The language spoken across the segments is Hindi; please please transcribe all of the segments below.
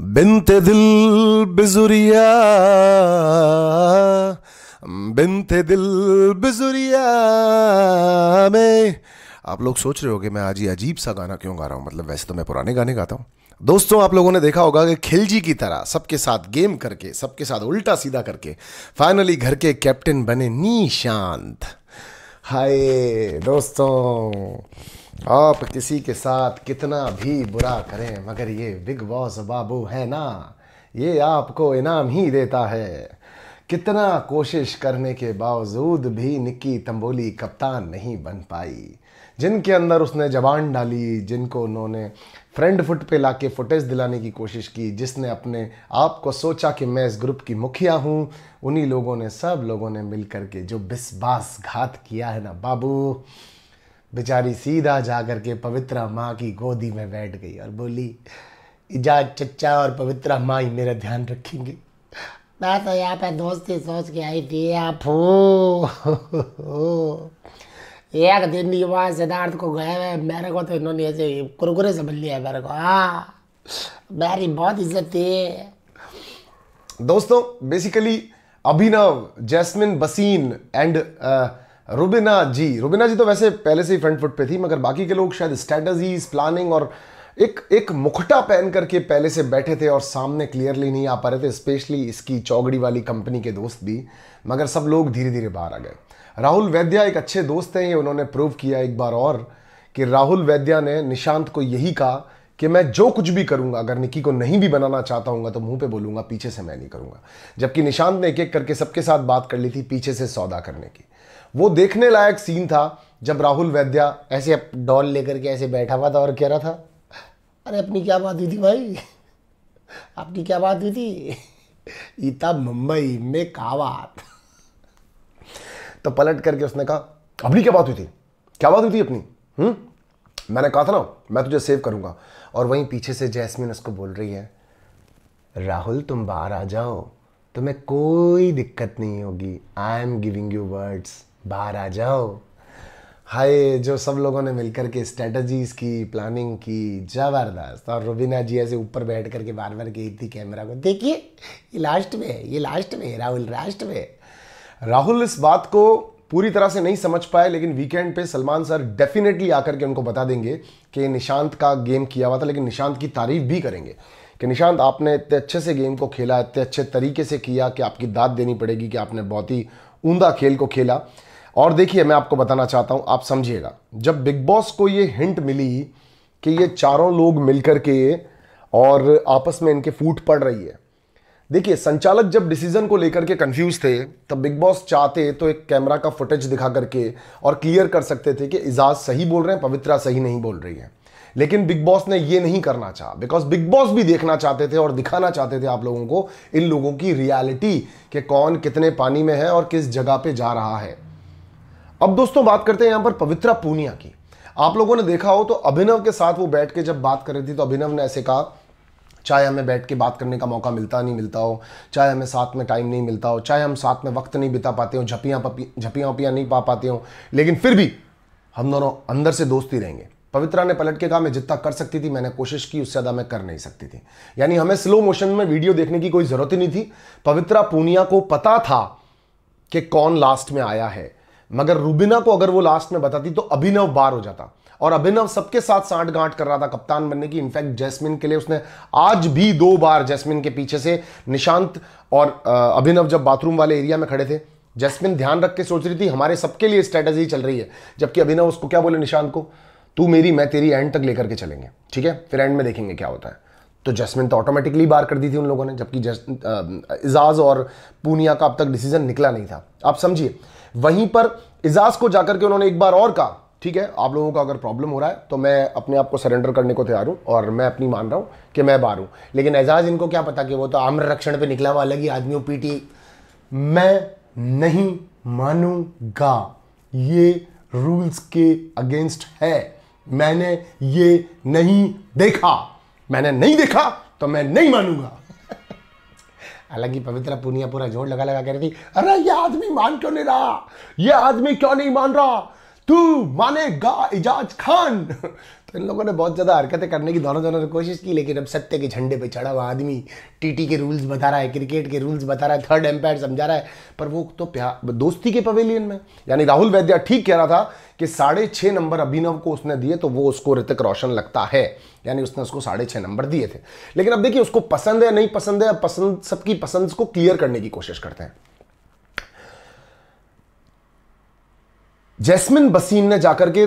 बिनते दिल बिजुरिया बिनत दिल बिजुरिया में आप लोग सोच रहे हो कि मैं आज ये अजीब सा गाना क्यों गा रहा हूं मतलब वैसे तो मैं पुराने गाने गाता हूँ दोस्तों आप लोगों ने देखा होगा कि खिलजी की तरह सबके साथ गेम करके सबके साथ उल्टा सीधा करके फाइनली घर के कैप्टन बने शांत हाय दोस्तों आप किसी के साथ कितना भी बुरा करें मगर ये बिग बॉस बाबू है ना ये आपको इनाम ही देता है कितना कोशिश करने के बावजूद भी निक्की तंबोली कप्तान नहीं बन पाई जिनके अंदर उसने जबान डाली जिनको उन्होंने फ्रेंड फुट पे लाके फुटेज दिलाने की कोशिश की जिसने अपने आप को सोचा कि मैं इस ग्रुप की मुखिया हूँ उन्हीं लोगों ने सब लोगों ने मिल के जो बिस्बास घात किया है ना बाबू बेचारी सीधा जाकर के पवित्रा माँ की गोदी में बैठ गई और बोली इजा चचा और पवित्रा माँ ही मेरा ध्यान रखेंगे मैं तो यहाँ पे दोस्ती सोच के आई थी आप हो एक दिन युवा सिद्धार्थ को गए हुए मेरे को तो इन्होंने ऐसे कुरकुरे से बन लिया मेरे को हाँ मेरी बहुत इज्जत थी दोस्तों बेसिकली अभिनव जैस्मिन बसीन एंड रुबिना जी रुबिना जी तो वैसे पहले से ही फ्रंट फुट पे थी मगर बाकी के लोग शायद स्ट्रेटजीज प्लानिंग और एक एक मुखटा पहन करके पहले से बैठे थे और सामने क्लियरली नहीं आ पा रहे थे स्पेशली इसकी चौगड़ी वाली कंपनी के दोस्त भी मगर सब लोग धीरे धीरे बाहर आ गए राहुल वैद्या एक अच्छे दोस्त हैं ये उन्होंने प्रूव किया एक बार और कि राहुल वैद्या ने निशांत को यही कहा कि मैं जो कुछ भी करूंगा अगर निकी को नहीं भी बनाना चाहता हूँ तो मुंह पे बोलूंगा पीछे से मैं नहीं करूंगा जबकि निशांत ने एक एक करके सबके साथ बात कर ली थी पीछे से सौदा करने की वो देखने लायक सीन था जब राहुल वैद्या ऐसे डॉल लेकर के ऐसे बैठा हुआ था और कह रहा था अरे अपनी क्या बात हुई थी भाई आपकी क्या बात हुई थी इता मुंबई में कावात तो पलट करके उसने कहा अपनी क्या बात हुई थी क्या बात हुई थी अपनी हुँ? हम्म? मैंने कहा था ना मैं तुझे सेव करूंगा और वहीं पीछे से जैस्मिन उसको बोल रही है राहुल तुम बाहर आ जाओ तुम्हें कोई दिक्कत नहीं होगी I am giving you words बाहर आ जाओ हाय जो सब लोगों ने मिलकर के स्ट्रेटजीज की प्लानिंग की जबरदस्त और रुबीना जी ऐसे ऊपर बैठ करके बार बार गई थी कैमरा को देखिए ये लास्ट में है ये लास्ट में है राहुल लास्ट में राहुल इस बात को पूरी तरह से नहीं समझ पाए लेकिन वीकेंड पे सलमान सर डेफिनेटली आकर के उनको बता देंगे कि निशांत का गेम किया हुआ था लेकिन निशांत की तारीफ भी करेंगे कि निशांत आपने इतने अच्छे से गेम को खेला इतने अच्छे तरीके से किया कि आपकी दाद देनी पड़ेगी कि आपने बहुत ही ऊंदा खेल को खेला और देखिए मैं आपको बताना चाहता हूं आप समझिएगा जब बिग बॉस को ये हिंट मिली कि ये चारों लोग मिलकर के और आपस में इनके फूट पड़ रही है देखिए संचालक जब डिसीजन को लेकर के कंफ्यूज थे तब बिग बॉस चाहते तो एक कैमरा का फुटेज दिखा करके और क्लियर कर सकते थे कि इजाज़ सही बोल रहे हैं पवित्रा सही नहीं बोल रही है लेकिन बिग बॉस ने ये नहीं करना चाहा बिकॉज बिग बॉस भी देखना चाहते थे और दिखाना चाहते थे आप लोगों को इन लोगों की रियलिटी कि कौन कितने पानी में है और किस जगह पे जा रहा है अब दोस्तों बात करते हैं यहां पर पवित्रा पूनिया की आप लोगों ने देखा हो तो अभिनव के साथ वो बैठ के जब बात कर रही थी तो अभिनव ने ऐसे कहा चाहे हमें बैठ के बात करने का मौका मिलता नहीं मिलता हो चाहे हमें साथ में टाइम नहीं मिलता हो चाहे हम साथ में वक्त नहीं बिता पाते हो झपियाँ झपियाँ वपियाँ नहीं पा पाते हो लेकिन फिर भी हम दोनों अंदर से दोस्ती रहेंगे पवित्रा ने पलट के कहा मैं जितना कर सकती थी मैंने कोशिश की उससे ज़्यादा मैं कर नहीं सकती थी यानी हमें स्लो मोशन में वीडियो देखने की कोई ज़रूरत ही नहीं थी पवित्रा पूनिया को पता था कि कौन लास्ट में आया है मगर रूबिना को अगर वो लास्ट में बताती तो अभिनव बार हो जाता और अभिनव सबके साथ सांठ गांठ कर रहा था कप्तान बनने की इनफैक्ट जैस्मिन के लिए उसने आज भी दो बार जैस्मिन के पीछे से निशांत और अभिनव जब बाथरूम वाले एरिया में खड़े थे जैस्मिन ध्यान रख के सोच रही थी हमारे सबके लिए स्ट्रेटजी चल रही है जबकि अभिनव उसको क्या बोले निशांत को तू मेरी मैं तेरी एंड तक लेकर के चलेंगे ठीक है फिर एंड में देखेंगे क्या होता है तो जैस्मिन तो ऑटोमेटिकली बार कर दी थी उन लोगों ने जबकि इजाज और पूनिया का अब तक डिसीजन निकला नहीं था आप समझिए वहीं पर एजाज को जाकर के उन्होंने एक बार और कहा ठीक है आप लोगों का अगर प्रॉब्लम हो रहा है तो मैं अपने आप को सरेंडर करने को तैयार हूं और मैं अपनी मान रहा हूं कि मैं बाहर हूं लेकिन एजाज इनको क्या पता कि वो तो आम्र रक्षण पे निकला हुआ अलग ही आदमी पीटी मैं नहीं मानूंगा ये रूल्स के अगेंस्ट है मैंने ये नहीं देखा मैंने नहीं देखा तो मैं नहीं मानूंगा हालांकि पवित्र पुनिया पूरा जोर लगा लगा कह रही थी अरे ये आदमी मान क्यों नहीं रहा ये आदमी क्यों नहीं मान रहा तू मानेगा इजाज खान तो इन लोगों ने बहुत ज़्यादा हरकतें करने की दोनों दोनों ने कोशिश की लेकिन अब सत्य के झंडे पे चढ़ा हुआ आदमी टीटी के रूल्स बता रहा है क्रिकेट के रूल्स बता रहा है थर्ड एम्पायर समझा रहा है पर वो तो प्यार दोस्ती के पवेलियन में यानी राहुल वैद्या ठीक कह रहा था कि साढ़े छः नंबर अभिनव को उसने दिए तो वो उसको ऋतिक रोशन लगता है यानी उसने उसको साढ़े छः नंबर दिए थे लेकिन अब देखिए उसको पसंद है नहीं पसंद है पसंद सबकी पसंद को क्लियर करने की कोशिश करते हैं जैस्मिन बसीन ने जाकर के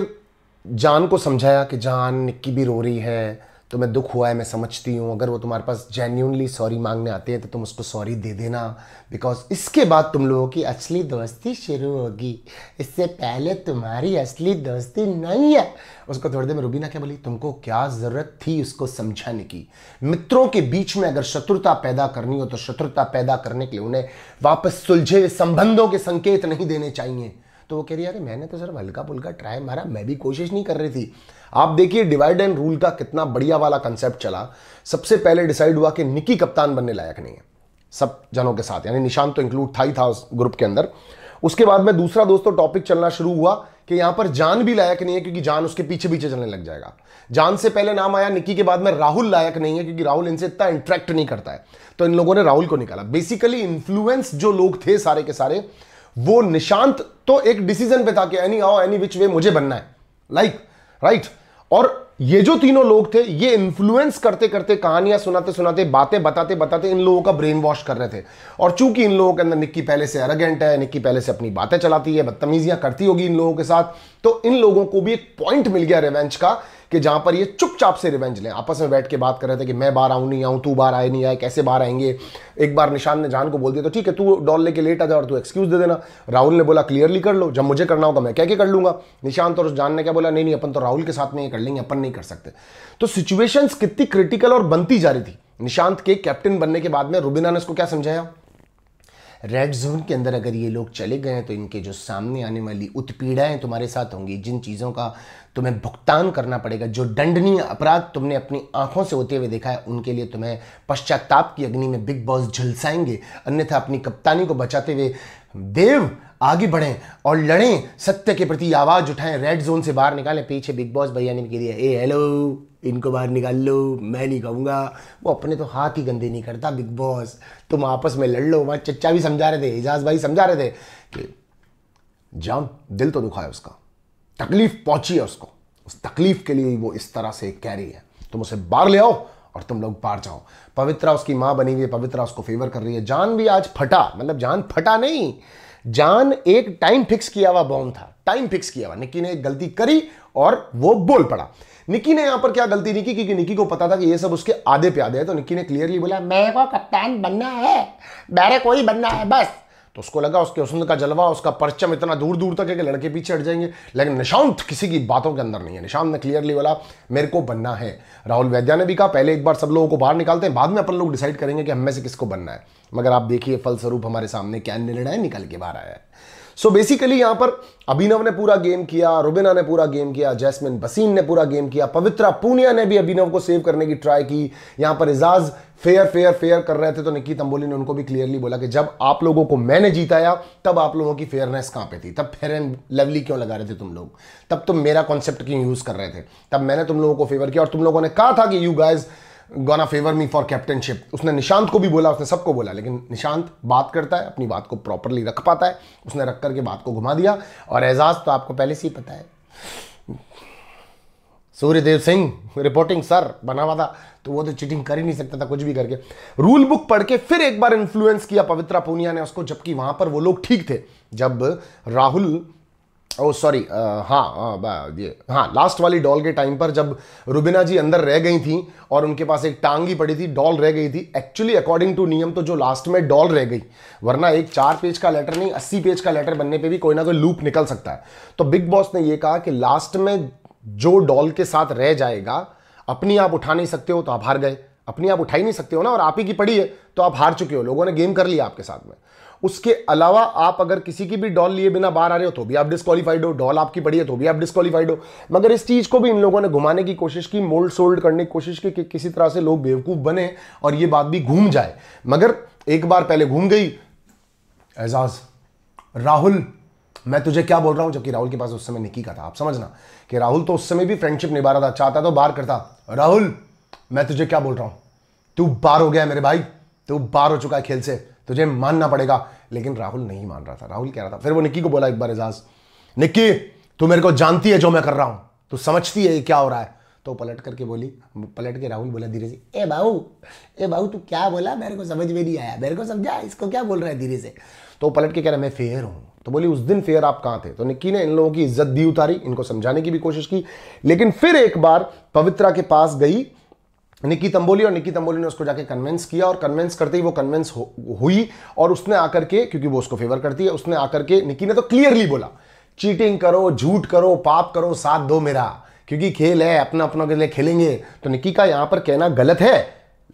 जान को समझाया कि जान निक्की भी रो रही है तुम्हें दुख हुआ है मैं समझती हूँ अगर वो तुम्हारे पास जेन्यूनली सॉरी मांगने आते हैं तो तुम उसको सॉरी दे देना बिकॉज इसके बाद तुम लोगों की असली दोस्ती शुरू होगी इससे पहले तुम्हारी असली दोस्ती नहीं है उसको थोड़ी देर में रुबीना क्या बोली तुमको क्या ज़रूरत थी उसको समझाने की मित्रों के बीच में अगर शत्रुता पैदा करनी हो तो शत्रुता पैदा करने के लिए उन्हें वापस सुलझे संबंधों के संकेत नहीं देने चाहिए तो वो कह रही अरे मैंने तो सिर्फ हल्का फुल्का ट्राई मारा मैं भी कोशिश नहीं कर रही थी आप देखिए डिवाइड एंड रूल का कितना बढ़िया वाला कंसेप्ट चला सबसे पहले डिसाइड हुआ कि निकी कप्तान बनने लायक नहीं है सब जनों के साथ यानी निशान तो इंक्लूड था ही था उस ग्रुप के अंदर उसके बाद में दूसरा दोस्तों तो टॉपिक चलना शुरू हुआ कि यहां पर जान भी लायक नहीं है क्योंकि जान उसके पीछे पीछे चलने लग जाएगा जान से पहले नाम आया निकी के बाद में राहुल लायक नहीं है क्योंकि राहुल इनसे इतना इंट्रैक्ट नहीं करता है तो इन लोगों ने राहुल को निकाला बेसिकली इन्फ्लुएंस जो लोग थे सारे के सारे वो निशांत तो एक डिसीजन पे था कि anyhow any which way मुझे बनना है लाइक like, राइट right? और ये जो तीनों लोग थे ये इन्फ्लुएंस करते करते कहानियां सुनाते सुनाते बातें बताते बताते इन लोगों का ब्रेन वॉश कर रहे थे और चूंकि इन लोगों के अंदर निक्की पहले से अरगेंट है निक्की पहले से अपनी बातें चलाती है बदतमीजियां करती होगी इन लोगों के साथ तो इन लोगों को भी एक पॉइंट मिल गया रेवेंच का कि जहां पर ये चुपचाप से रिवेंज लें आपस में बैठ के बात कर रहे थे कि मैं बाहर आऊँ नहीं आऊँ तू बाहर आए नहीं आए कैसे बाहर आएंगे एक बार निशान ने जान को बोल दिया तो ठीक है तू डॉल लेके लेट आ जा और तू एक्सक्यूज दे देना राहुल ने बोला क्लियरली कर लो जब मुझे करना होगा मैं क्या क्या कर लूंगा निशांत और जान ने क्या बोला नहीं नहीं अपन तो राहुल के साथ में ये कर लेंगे अपन नहीं कर सकते तो सिचुएशंस कितनी क्रिटिकल और बनती जा रही थी निशांत के कैप्टन बनने के बाद में रुबिना ने उसको क्या समझाया रेड जोन के अंदर अगर ये लोग चले गए हैं तो इनके जो सामने आने वाली उत्पीड़ाएँ तुम्हारे साथ होंगी जिन चीज़ों का तुम्हें भुगतान करना पड़ेगा जो दंडनीय अपराध तुमने अपनी आंखों से होते हुए देखा है उनके लिए तुम्हें पश्चाताप की अग्नि में बिग बॉस झुलसाएंगे अन्यथा अपनी कप्तानी को बचाते हुए देव आगे बढ़ें और लड़ें सत्य के प्रति आवाज़ उठाएं रेड जोन से बाहर निकालें पीछे बिग बॉस भैया ने भी कह ए हेलो इनको बाहर निकाल लो मैं नहीं कहूँगा वो अपने तो हाथ ही गंदे नहीं करता बिग बॉस तुम आपस में लड़ लो वहाँ चच्चा भी समझा रहे थे एजाज भाई समझा रहे थे कि जाम दिल तो दुखा है उसका तकलीफ पहुंची है उसको उस तकलीफ के लिए वो इस तरह से कह रही है तुम उसे बाहर ले आओ और तुम लोग पार जाओ पवित्रा उसकी माँ बनी हुई है पवित्रा उसको फेवर कर रही है जान भी आज फटा मतलब जान फटा नहीं जान एक टाइम फिक्स किया हुआ बॉम्ब था टाइम फिक्स किया हुआ निक्की ने एक गलती करी और वो बोल पड़ा निकी ने यहां पर क्या गलती नहीं की क्योंकि निकी को पता था कि ये सब उसके आधे प्यादे है तो निकी ने क्लियरली बोला मैं को कप्तान बनना है मेरे को ही बनना है बस तो उसको लगा उसके हुसन का जलवा उसका परचम इतना दूर दूर तक है कि लड़के पीछे हट जाएंगे लेकिन निशांत किसी की बातों के अंदर नहीं है निशांत ने क्लियरली बोला मेरे को बनना है राहुल वैद्या ने भी कहा पहले एक बार सब लोगों को बाहर निकालते हैं बाद में अपन लोग डिसाइड करेंगे कि हमें से किसको बनना है मगर आप देखिए फलस्वरूप हमारे सामने क्या निर्णय निकल के बाहर आया है सो बेसिकली यहां पर अभिनव ने पूरा गेम किया रुबिना ने पूरा गेम किया जैसमिन बसीन ने पूरा गेम किया पवित्रा पूनिया ने भी अभिनव को सेव करने की ट्राई की यहां पर एजाज फेयर फेयर फेयर कर रहे थे तो निकी तंबोली ने उनको भी क्लियरली बोला कि जब आप लोगों को मैंने जीताया तब आप लोगों की फेयरनेस कहां पे थी तब फेयर एंड लवली क्यों लगा रहे थे तुम लोग तब तुम मेरा कॉन्सेप्ट क्यों यूज़ कर रहे थे तब मैंने तुम लोगों को फेवर किया और तुम लोगों ने कहा था कि you guys gonna favour me for captainship उसने निशांत को भी बोला उसने सबको बोला लेकिन निशांत बात करता है अपनी बात को प्रॉपरली रख पाता है उसने रख करके बात को घुमा दिया और एजाज तो आपको पहले से ही पता है सूर्यदेव सिंह रिपोर्टिंग सर बना हुआ था तो वो तो चीटिंग कर ही नहीं सकता था कुछ भी करके रूल बुक पढ़ के फिर एक बार इन्फ्लुएंस किया पवित्रा पूनिया ने उसको जबकि वहां पर वो लोग ठीक थे जब Rahul oh oh, sorry uh, हाँ, हाँ ये हाँ लास्ट वाली डॉल के टाइम पर जब रुबिना जी अंदर रह गई थी और उनके पास एक टांग ही पड़ी थी डॉल रह गई थी एक्चुअली अकॉर्डिंग टू नियम तो जो लास्ट में डॉल रह गई वरना एक चार पेज का लेटर नहीं अस्सी पेज का लेटर बनने पे भी कोई ना कोई लूप निकल सकता है तो बिग बॉस ने यह कहा कि लास्ट में जो डॉल के साथ रह जाएगा अपनी आप उठा नहीं सकते हो तो आप हार गए अपनी आप उठा ही नहीं सकते हो ना और आप ही की पड़ी है तो आप हार चुके हो लोगों ने गेम कर लिया आपके साथ में उसके अलावा आप अगर किसी की भी डॉल लिए बिना बाहर आ रहे हो तो भी आप डिस्कालीफाइड हो डॉल आपकी पड़ी है तो भी आप डिस्कालीफाइड हो मगर इस चीज़ को भी इन लोगों ने घुमाने की कोशिश की मोल्ड सोल्ड करने की कोशिश की कि किसी तरह से लोग बेवकूफ़ बने और ये बात भी घूम जाए मगर एक बार पहले घूम गई एजाज राहुल मैं तुझे क्या बोल रहा हूं जबकि राहुल के पास उस समय निकी का था आप समझना कि राहुल तो उस समय भी फ्रेंडशिप निभा रहा था चाहता तो बार करता राहुल मैं तुझे क्या बोल रहा हूं तू बार हो गया मेरे भाई तू बार हो चुका है खेल से तुझे मानना पड़ेगा लेकिन राहुल नहीं मान रहा था राहुल कह रहा था फिर वो निक्की को बोला एक बार एजाज निक्की तू मेरे को जानती है जो मैं कर रहा हूं तू समझती है क्या हो रहा है तो पलट करके बोली पलट के राहुल बोला धीरे से ए बाहू ए बाहू तू क्या बोला मेरे को समझ में नहीं आया मेरे को समझा इसको क्या बोल रहा है धीरे से तो पलट के कह रहा मैं फेयर हूं तो बोली उस दिन फेयर आप कहां थे तो निक्की ने इन लोगों की इज्जत दी उतारी इनको समझाने की भी कोशिश की लेकिन फिर एक बार पवित्रा के पास गई निकी तंबोली और निकी तंबोली ने उसको जाके कन्वेंस किया और कन्वेंस करते ही वो कन्वेंस हुई और उसने आकर के क्योंकि वो उसको फेवर करती है उसने आकर के निकी ने तो क्लियरली बोला चीटिंग करो झूठ करो पाप करो साथ दो मेरा क्योंकि खेल है अपना अपनों के लिए खेलेंगे तो निकी का यहां पर कहना गलत है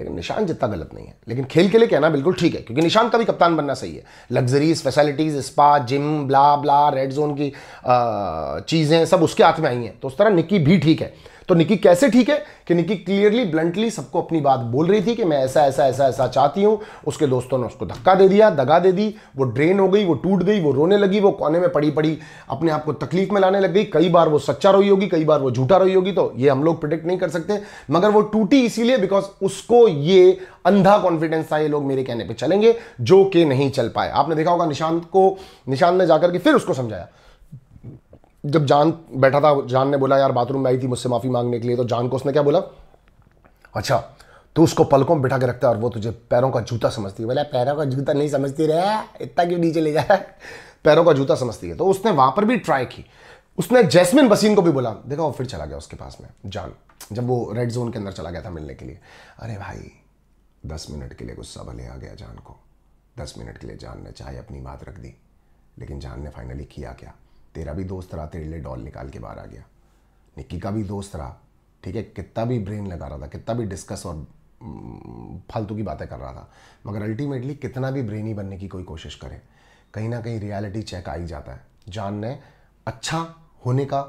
लेकिन निशान जितना गलत नहीं है लेकिन खेल के लिए कहना बिल्कुल ठीक है क्योंकि निशान का भी कप्तान बनना सही है luxuries facilities spa gym blah blah red zone की चीज़ें सब उसके हाथ में आई हैं तो उस तरह निक्की भी ठीक है तो निकी कैसे ठीक है कि निकी क्लियरली ब्लंटली सबको अपनी बात बोल रही थी कि मैं ऐसा ऐसा ऐसा ऐसा चाहती हूं उसके दोस्तों ने उसको धक्का दे दिया दगा दे दी वो ड्रेन हो गई वो टूट गई वो रोने लगी वो कोने में पड़ी पड़ी अपने आप को तकलीफ में लाने लग गई कई बार वो सच्चा रोई होगी कई बार वो झूठा रोई होगी तो ये हम लोग प्रिडिक्ट नहीं कर सकते मगर वो टूटी इसीलिए बिकॉज उसको ये अंधा कॉन्फिडेंस था ये लोग मेरे कहने पर चलेंगे जो कि नहीं चल पाए आपने देखा होगा निशांत को निशांत ने जाकर के फिर उसको समझाया जब जान बैठा था जान ने बोला यार बाथरूम में आई थी मुझसे माफ़ी मांगने के लिए तो जान को उसने क्या बोला अच्छा तो उसको पलकों में बिठा के रखता है और वो तुझे पैरों का जूता समझती है बोले पैरों का जूता नहीं समझती रहे इतना क्यों नीचे ले जा रहा है पैरों का जूता समझती है तो उसने वहां पर भी ट्राई की उसने जैस्मिन बसीन को भी बोला देखा वो फिर चला गया उसके पास में जान जब वो रेड जोन के अंदर चला गया था मिलने के लिए अरे भाई दस मिनट के लिए गुस्सा भले आ गया जान को दस मिनट के लिए जान ने चाहे अपनी बात रख दी लेकिन जान ने फाइनली किया क्या तेरा भी दोस्त रहा तेरे लिए डॉल निकाल के बाहर आ गया निक्की का भी दोस्त रहा ठीक है कितना भी ब्रेन लगा रहा था कितना भी डिस्कस और फालतू की बातें कर रहा था मगर अल्टीमेटली कितना भी ब्रेनी बनने की कोई कोशिश करे कहीं ना कहीं रियलिटी चेक आ ही जाता है जान ने अच्छा होने का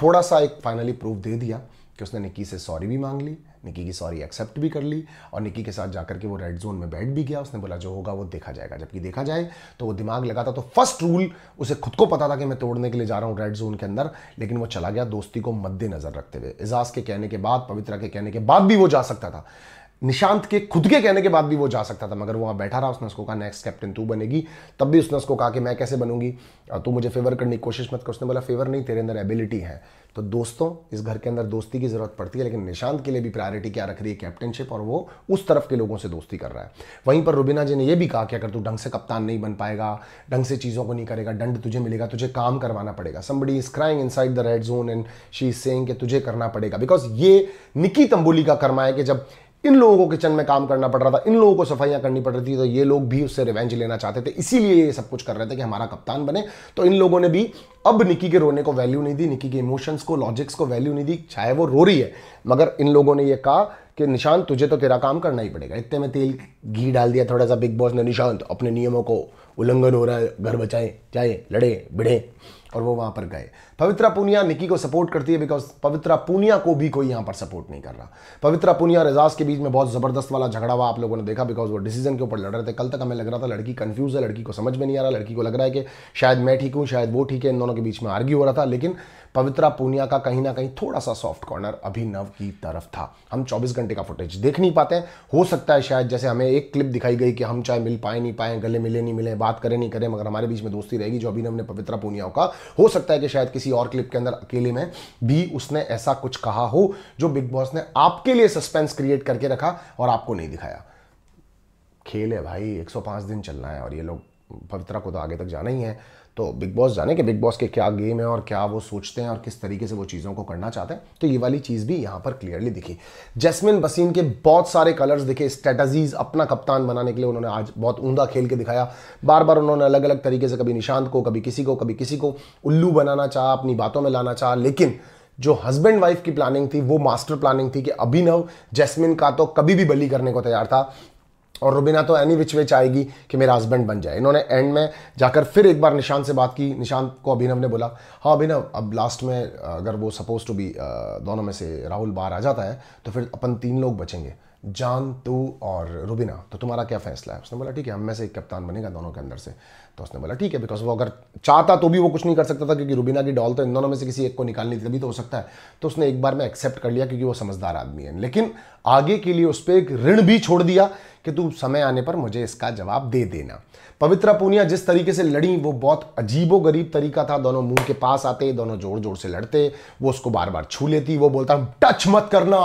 थोड़ा सा एक फाइनली प्रूफ दे दिया कि उसने निक्की से सॉरी भी मांग ली निक्की की सॉरी एक्सेप्ट भी कर ली और निक्की के साथ जाकर के वो रेड जोन में बैठ भी गया उसने बोला जो होगा वो देखा जाएगा जबकि देखा जाए तो वो दिमाग लगा था तो फर्स्ट रूल उसे खुद को पता था कि मैं तोड़ने के लिए जा रहा हूँ रेड जोन के अंदर लेकिन वो चला गया दोस्ती को मद्देनजर रखते हुए एजाज के कहने के बाद पवित्रा के कहने के बाद भी वो जा सकता था निशांत के खुद के कहने के बाद भी वो जा सकता था मगर वो वहाँ बैठा रहा उसने उसको कहा नेक्स्ट कैप्टन तू बनेगी तब भी उसने उसको कहा कि मैं कैसे बनूंगी तू मुझे फेवर करने की कोशिश मत कर उसने बोला फेवर नहीं तेरे अंदर एबिलिटी है तो दोस्तों इस घर के अंदर दोस्ती की ज़रूरत पड़ती है लेकिन निशांत के लिए भी प्रायोरिटी क्या रख रही है कैप्टनशिप और वो उस तरफ के लोगों से दोस्ती कर रहा है वहीं पर रुबीना जी ने यह भी कहा कि अगर तू ढंग से कप्तान नहीं बन पाएगा ढंग से चीज़ों को नहीं करेगा दंड तुझे मिलेगा तुझे काम करवाना पड़ेगा somebody is crying inside the red zone and she is saying तुझे करना पड़ेगा बिकॉज ये निकी तंबोली का कर्मा है कि जब इन लोगों को किचन में काम करना पड़ रहा था इन लोगों को सफाइयां करनी पड़ रही थी तो ये लोग भी उससे रिवेंज लेना चाहते थे इसीलिए ये सब कुछ कर रहे थे कि हमारा कप्तान बने तो इन लोगों ने भी अब निकी के रोने को वैल्यू नहीं दी निकी के इमोशंस को लॉजिक्स को वैल्यू नहीं दी चाहे वो रो रही है मगर इन लोगों ने यह कहा कि निशांत तुझे तो तेरा काम करना ही पड़ेगा इतने में तेल घी डाल दिया थोड़ा सा बिग बॉस ने निशांत अपने नियमों को उल्लंघन हो रहा है घर बचाए जाए लड़े बिड़े और वो वहाँ पर गए पवित्रा पुनिया निकी को सपोर्ट करती है बिकॉज पवित्रा पुनिया को भी कोई यहाँ पर सपोर्ट नहीं कर रहा पवित्रा पुनिया और के बीच में बहुत ज़बरदस्त वाला झगड़ा हुआ आप लोगों ने देखा बिकॉज वो डिसीजन के ऊपर लड़ रहे थे कल तक हमें लग रहा था लड़की कन्फ्यूज़ है लड़की को समझ में नहीं आ रहा लड़की को लग रहा है कि शायद मैं ठीक हूँ शायद वो ठीक है इन दोनों के बीच में आर्ग्यू हो रहा था लेकिन पवित्रा पूनिया का कहीं ना कहीं थोड़ा सा सॉफ्ट कॉर्नर अभिनव की तरफ था हम 24 घंटे का फुटेज देख नहीं पाते हैं हो सकता है शायद जैसे हमें एक क्लिप दिखाई गई कि हम चाहे मिल पाए नहीं पाए गले मिले नहीं मिले बात करें नहीं करें मगर हमारे बीच में दोस्ती रहेगी जो अभिनव ने पवित्रा पूनिया का हो सकता है कि शायद किसी और क्लिप के अंदर अकेले में भी उसने ऐसा कुछ कहा हो जो बिग बॉस ने आपके लिए सस्पेंस क्रिएट करके रखा और आपको नहीं दिखाया खेल है भाई 105 दिन चलना है और ये लोग पवित्रा को तो आगे तक जाना ही है तो बिग बॉस जाने के बिग बॉस के क्या गेम है और क्या वो सोचते हैं और किस तरीके से वो चीज़ों को करना चाहते हैं तो ये वाली चीज़ भी यहाँ पर क्लियरली दिखी जैस्मिन बसीन के बहुत सारे कलर्स दिखे स्ट्रेटजीज अपना कप्तान बनाने के लिए उन्होंने आज बहुत ऊंधा खेल के दिखाया बार बार उन्होंने अलग अलग तरीके से कभी निशांत को कभी किसी को कभी किसी को उल्लू बनाना चाहा अपनी बातों में लाना चाह लेकिन जो हस्बैंड वाइफ की प्लानिंग थी वो मास्टर प्लानिंग थी कि अभिनव जैस्मिन का तो कभी भी बली करने को तैयार था और रुबिना तो एनी विच वे आएगी कि मेरा हस्बैंड बन जाए इन्होंने एंड में जाकर फिर एक बार निशान से बात की निशान को अभिनव ने बोला हाँ अभिनव अब लास्ट में अगर वो सपोज टू बी दोनों में से राहुल बाहर आ जाता है तो फिर अपन तीन लोग बचेंगे जान तू और रुबिना तो तुम्हारा क्या फैसला है उसने बोला ठीक है हम में से एक कप्तान बनेगा दोनों के अंदर से तो उसने बोला ठीक है बिकॉज वो अगर चाहता तो भी वो कुछ नहीं कर सकता था क्योंकि रुबिना की डॉल तो इन दोनों में से किसी एक को निकालनी थी तभी तो हो सकता है तो उसने एक बार में एक्सेप्ट कर लिया क्योंकि वो समझदार आदमी है लेकिन आगे के लिए उस पर एक ऋण भी छोड़ दिया कि तू समय आने पर मुझे इसका जवाब दे देना पवित्रा पूनिया जिस तरीके से लड़ी वो बहुत अजीबो गरीब तरीका था दोनों मुंह के पास आते दोनों जोर जोर से लड़ते वो उसको बार बार छू लेती वो बोलता टच मत करना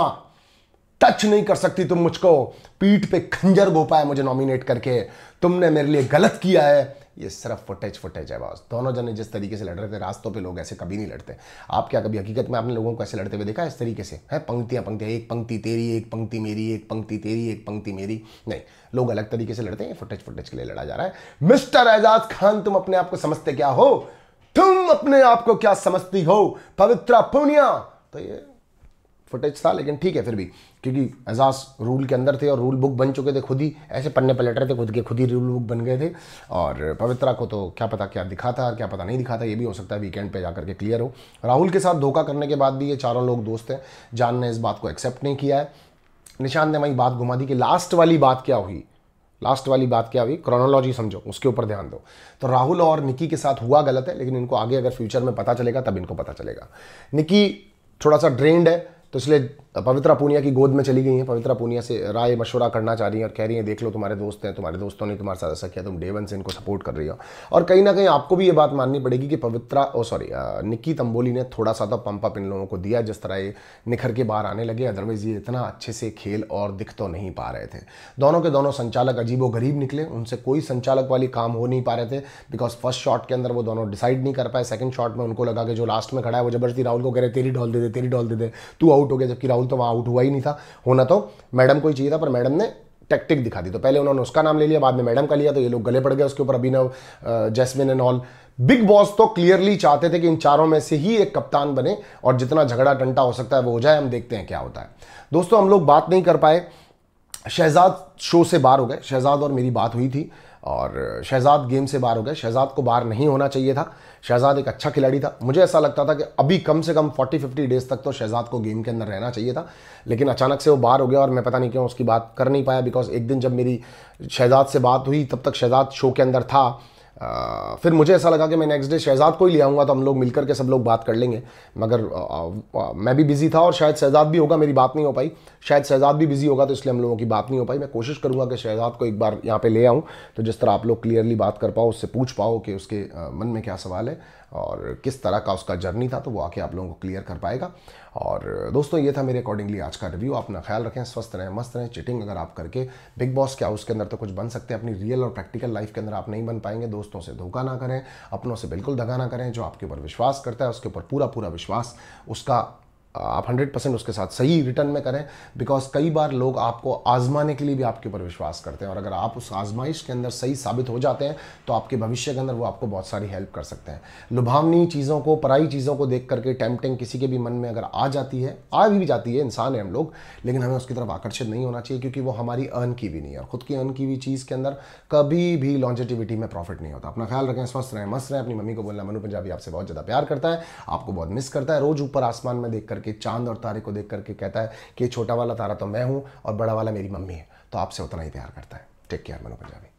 टच नहीं कर सकती तुम मुझको पीठ पे खंजर घोपा है मुझे नॉमिनेट करके तुमने मेरे लिए गलत किया है ये सिर्फ फुटेज फुटेज है बॉस दोनों जने जिस तरीके से लड़ रहे थे रास्तों पे लोग ऐसे कभी नहीं लड़ते आप क्या कभी हकीकत में आपने लोगों को ऐसे लड़ते हुए देखा इस तरीके से है पंक्तियाँ पंक्तियाँ एक पंक्ति तेरी एक पंक्ति मेरी एक पंक्ति तेरी एक पंक्ति मेरी नहीं लोग अलग तरीके से लड़ते हैं फुटेज फुटेज के लिए लड़ा जा रहा है मिस्टर एजाज खान तुम अपने आप को समझते क्या हो तुम अपने आप को क्या समझती हो पवित्रा पुनिया तो ये फुटेज था लेकिन ठीक है फिर भी क्योंकि एजाज रूल के अंदर थे और रूल बुक बन चुके थे खुद ही ऐसे पन्ने पलट रहे थे खुद के खुद ही रूल बुक बन गए थे और पवित्रा को तो क्या पता क्या दिखा था क्या पता नहीं दिखा था ये भी हो सकता है वीकेंड पे जाकर के क्लियर हो राहुल के साथ धोखा करने के बाद भी ये चारों लोग दोस्त हैं जान ने इस बात को एक्सेप्ट नहीं किया है निशान ने वही बात घुमा दी कि लास्ट वाली बात क्या हुई लास्ट वाली बात क्या हुई क्रोनोलॉजी समझो उसके ऊपर ध्यान दो तो राहुल और निकी के साथ हुआ गलत है लेकिन इनको आगे अगर फ्यूचर में पता चलेगा तब इनको पता चलेगा निकी थोड़ा सा ड्रेंड है तो इसलिए पवित्रा पूनिया की गोद में चली गई हैं पवित्रा पूनिया से राय मशवरा करना चाह रही हैं और कह रही हैं देख लो तुम्हारे दोस्त हैं तुम्हारे दोस्तों ने तुम्हारे साथ ऐसा किया तुम डे वन से इनको सपोर्ट कर रही हो और कहीं ना कहीं आपको भी ये बात माननी पड़ेगी कि पवित्रा ओ सॉरी निक्की तंबोली ने थोड़ा सा तो पंप अप इन लोगों को दिया जिस तरह ये निखर के बाहर आने लगे अदरवाइज ये इतना अच्छे से खेल और दिख तो नहीं पा रहे थे दोनों के दोनों संचालक अजीब गरीब निकले उनसे कोई संचालक वाली काम हो नहीं पा रहे थे बिकॉज फर्स्ट शॉट के अंदर वो दोनों डिसाइड नहीं कर पाए सेकंड शॉट में उनको लगा कि जो लास्ट में खड़ा है वो जबरदस्ती राहुल को कह रहे तेरी ढोल दे दे तेरी ढोल दे दे तू आउट हो गया जबकि राहुल तो वहाँ आउट हुआ ही नहीं था होना तो मैडम को ही चाहिए था पर मैडम ने टैक्टिक दिखा दी तो पहले उन्होंने उसका नाम ले लिया बाद में मैडम का लिया तो ये लोग गले पड़ गए उसके ऊपर Abhinav Jasmin and all Bigg Boss तो क्लियरली चाहते थे कि इन चारों में से ही एक कप्तान बने और जितना झगड़ा टंटा हो सकता है वो हो जाए हम देखते हैं क्या होता है दोस्तों हम लोग बात नहीं कर पाए शहजाद शो से बाहर हो गए शहजाद और मेरी बात हुई थी और शहजाद गेम से बाहर हो गए शहजाद को बाहर नहीं होना चाहिए था शहजाद एक अच्छा खिलाड़ी था मुझे ऐसा लगता था कि अभी कम से कम 40-50 डेज तक तो शहजाद को गेम के अंदर रहना चाहिए था लेकिन अचानक से वो बाहर हो गया और मैं पता नहीं क्यों उसकी बात कर नहीं पाया बिकॉज एक दिन जब मेरी शहजाद से बात हुई तब तक शहजाद शो के अंदर था आ, फिर मुझे ऐसा लगा कि मैं नेक्स्ट डे शहजाद को ही ले आऊँगा तो हम लोग मिलकर के सब लोग बात कर लेंगे मगर आ, आ, मैं भी बिज़ी था और शायद शहजाद भी होगा मेरी बात नहीं हो पाई शायद शहजाद भी बिज़ी होगा तो इसलिए हम लोगों की बात नहीं हो पाई मैं कोशिश करूँगा कि शहजाद को एक बार यहाँ पर ले आऊँ तो जिस तरह आप लोग क्लियरली बात कर पाओ उससे पूछ पाओ कि उसके मन में क्या सवाल है और किस तरह का उसका जर्नी था तो वो आके आप लोगों को क्लियर कर पाएगा और दोस्तों ये था मेरे अकॉर्डिंगली आज का रिव्यू अपना ख्याल रखें स्वस्थ रहें मस्त रहें चिटिंग अगर आप करके बिग बॉस के हाउस के अंदर तो कुछ बन सकते हैं अपनी रियल और प्रैक्टिकल लाइफ के अंदर आप नहीं बन पाएंगे दोस्तों से धोखा ना करें अपनों से बिल्कुल धगा ना करें जो आपके ऊपर विश्वास करता है उसके ऊपर पूरा पूरा विश्वास उसका आप हंड्रेड परसेंट उसके साथ सही रिटर्न में करें बिकॉज कई बार लोग आपको आजमाने के लिए भी आपके ऊपर विश्वास करते हैं और अगर आप उस आजमाइश के अंदर सही साबित हो जाते हैं तो आपके भविष्य के अंदर वो आपको बहुत सारी हेल्प कर सकते हैं लुभावनी चीज़ों को पराई चीज़ों को देख करके टेम्पटिंग किसी के भी मन में अगर आ जाती है आ भी जाती है इंसान है हम लोग लेकिन हमें उसकी तरफ आकर्षित नहीं होना चाहिए क्योंकि वो हमारी अर्न की भी नहीं है और खुद की अर्न की भी चीज़ के अंदर कभी भी लॉन्जिटिविटी में प्रॉफिट नहीं होता अपना ख्याल रखें स्वस्थ रहें मस्त रहें अपनी मम्मी को बोलना मनु पंजाबी आपसे बहुत ज़्यादा प्यार करता है आपको बहुत मिस करता है रोज़ ऊपर आसमान में देख करके करके चांद और तारे को देख करके कहता है कि छोटा वाला तारा तो मैं हूँ और बड़ा वाला मेरी मम्मी है तो आपसे उतना ही प्यार करता है टेक केयर मनो पंजाबी